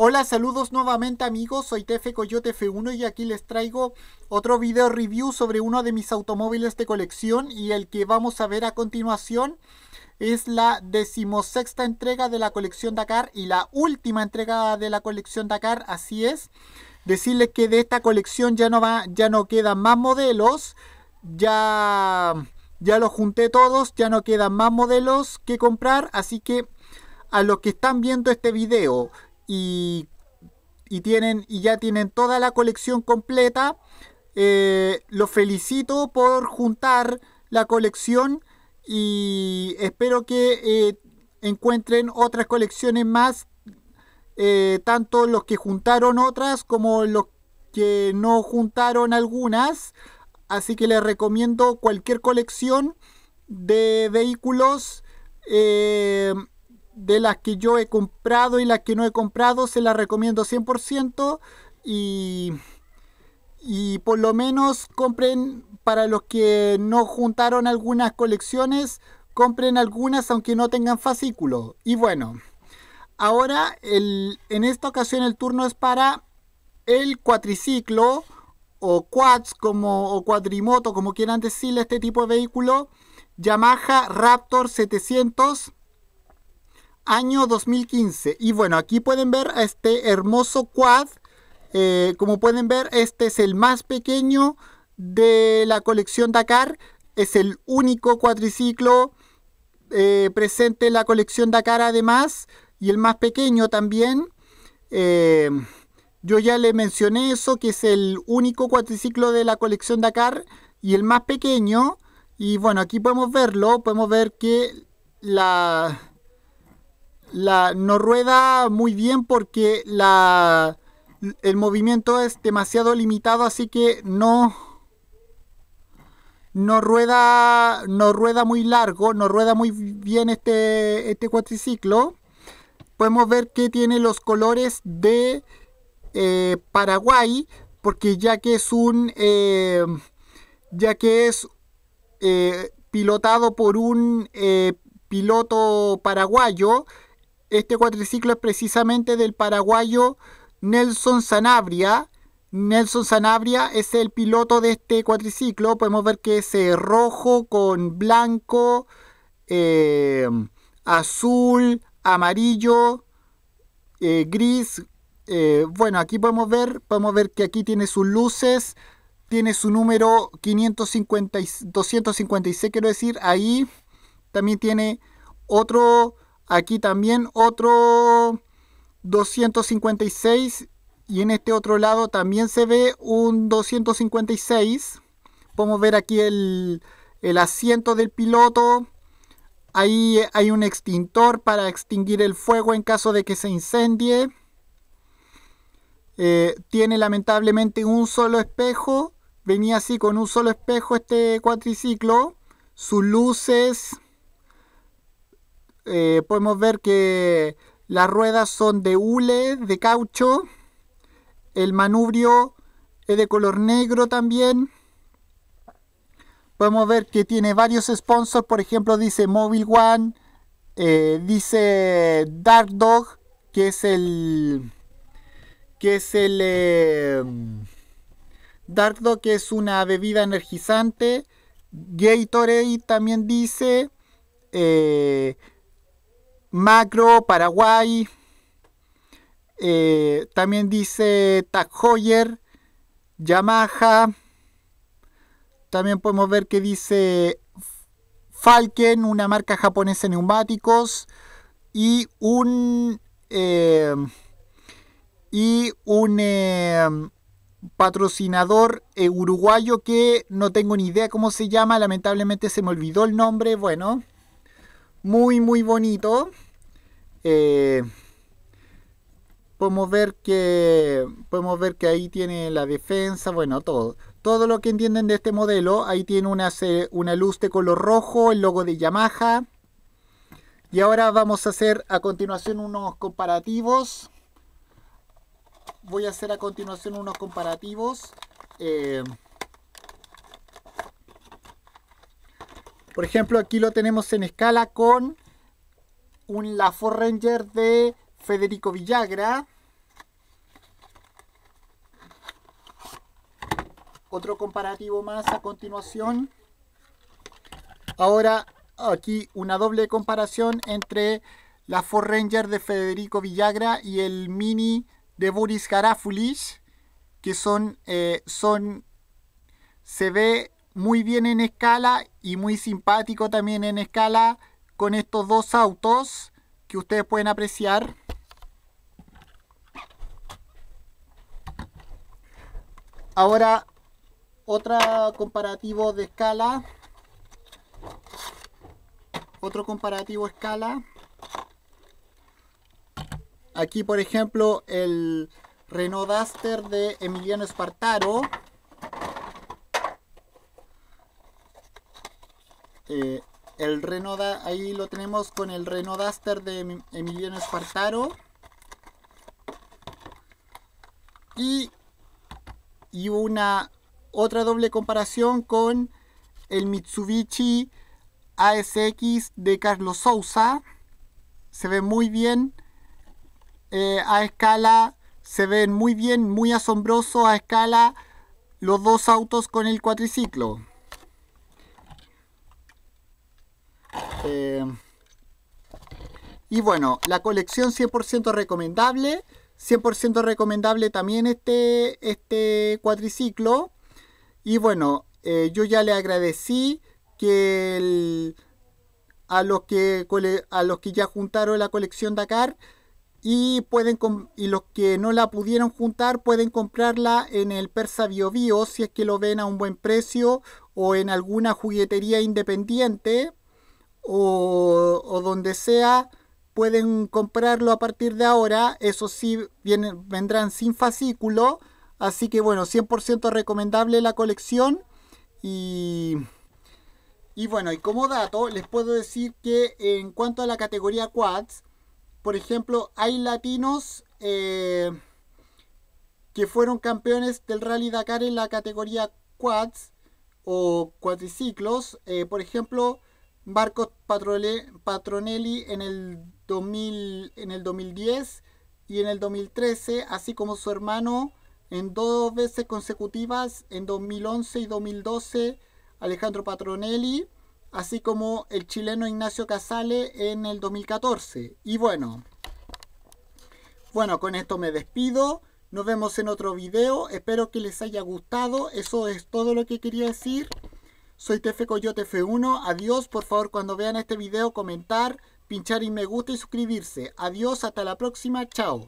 Hola, saludos nuevamente amigos, soy Tefe Coyote F1 y aquí les traigo otro video review sobre uno de mis automóviles de colección y el que vamos a ver a continuación es la decimosexta entrega de la colección Dakar y la última entrega de la colección Dakar, así es. Decirles que de esta colección ya no, ya no quedan más modelos, ya, ya los junté todos, ya no quedan más modelos que comprar, así que a los que están viendo este video y, y, tienen, y ya tienen toda la colección completa. Eh, los felicito por juntar la colección y espero que eh, encuentren otras colecciones más, eh, tanto los que juntaron otras como los que no juntaron algunas. Así que les recomiendo cualquier colección de vehículos de las que yo he comprado y las que no he comprado, se las recomiendo 100% y, y por lo menos compren para los que no juntaron algunas colecciones, compren algunas aunque no tengan fascículo. Y bueno, ahora el, en esta ocasión el turno es para el cuatriciclo o quads como, o cuadrimoto, como quieran decirle este tipo de vehículo, Yamaha Raptor 700 año 2015. Y bueno, aquí pueden ver a este hermoso quad. Eh, como pueden ver, este es el más pequeño de la colección Dakar. Es el único cuatriciclo eh, presente en la colección Dakar además. Y el más pequeño también. Eh, yo ya le mencioné eso, que es el único cuatriciclo de la colección Dakar y el más pequeño. Y bueno, aquí podemos verlo, podemos ver que la, la, no rueda muy bien porque el movimiento es demasiado limitado, así que no, no, rueda, no rueda muy largo, no rueda muy bien este, este cuatriciclo. Podemos ver que tiene los colores de eh, Paraguay, porque ya que es un... Eh, ya que es eh, pilotado por un piloto paraguayo este cuatriciclo es precisamente del paraguayo Nelson Sanabria. Nelson Sanabria es el piloto de este cuatriciclo. Podemos ver que es eh, rojo con blanco, eh, azul, amarillo, eh, gris. bueno, aquí podemos ver, podemos ver que aquí tiene sus luces, tiene su número 550, 256, quiero decir. Ahí también tiene otro Aquí también otro 256 y en este otro lado también se ve un 256. Podemos ver aquí el, asiento del piloto. Ahí hay un extintor para extinguir el fuego en caso de que se incendie. Eh, tiene lamentablemente un solo espejo. Venía así con un solo espejo este cuatriciclo. Sus luces, eh, podemos ver que las ruedas son de hule, de caucho. El manubrio es de color negro también. Podemos ver que tiene varios sponsors. Por ejemplo, dice Mobile One. Eh, dice Dark Dog, que es el... Que es el... Eh, Dark Dog, que es una bebida energizante. Gatorade también dice... Macro, Paraguay. Eh, también dice Tag Yamaha. También podemos ver que dice Falken, una marca japonesa de neumáticos. Y un. Eh, y un eh, patrocinador uruguayo que no tengo ni idea cómo se llama, lamentablemente se me olvidó el nombre. Bueno, muy, muy bonito. Eh, podemos ver que podemos ver que ahí tiene la defensa, bueno, todo. Todo lo que entienden de este modelo, ahí tiene una, una luz de color rojo, el logo de Yamaha. Y ahora vamos a hacer a continuación unos comparativos. Voy a hacer a continuación unos comparativos. Eh, Por ejemplo, aquí lo tenemos en escala con un La Ranger de Federico Villagra. Otro comparativo más a continuación. Ahora aquí una doble comparación entre la Ford Ranger de Federico Villagra y el Mini de Boris Garafulis, que son, eh, son, se ve muy bien en escala y muy simpático también en escala con estos dos autos que ustedes pueden apreciar. Ahora, otro comparativo de escala. Otro comparativo escala. Aquí, por ejemplo, el Renault Duster de Emiliano Espartaro. Eh, el Renault ahí lo tenemos con el Renault Duster de em-, Emiliano Espartaro. Y, una otra doble comparación con el Mitsubishi ASX de Carlos Sousa. Se ve muy bien eh, a escala, se ven muy bien, muy asombroso a escala los dos autos con el cuatriciclo. Eh, y bueno, la colección 100% recomendable. 100% recomendable también este, este cuatriciclo. Y bueno, eh, yo ya le agradecí que a, los que a los que ya juntaron la colección Dakar y, pueden y los que no la pudieron juntar pueden comprarla en el Persa Bio Bio si es que lo ven a un buen precio o en alguna juguetería independiente o, donde sea pueden comprarlo a partir de ahora. Eso sí, vendrán sin fascículo. Así que bueno, 100% recomendable la colección. Y, y bueno, y como dato, les puedo decir que en cuanto a la categoría quads, por ejemplo, hay latinos eh, que fueron campeones del Rally Dakar en la categoría quads o cuatriciclos. Eh, por ejemplo, Marcos Patronelli en el, 2000, en el 2010 y en el 2013, así como su hermano en dos veces consecutivas, en 2011 y 2012, Alejandro Patronelli, así como el chileno Ignacio Casale en el 2014. Y bueno, bueno, con esto me despido. Nos vemos en otro video. Espero que les haya gustado. Eso es todo lo que quería decir. Soy Tefe Coyote F1. Adiós. Por favor, cuando vean este video, comentar, pinchar y me gusta y suscribirse. Adiós. Hasta la próxima. Chao.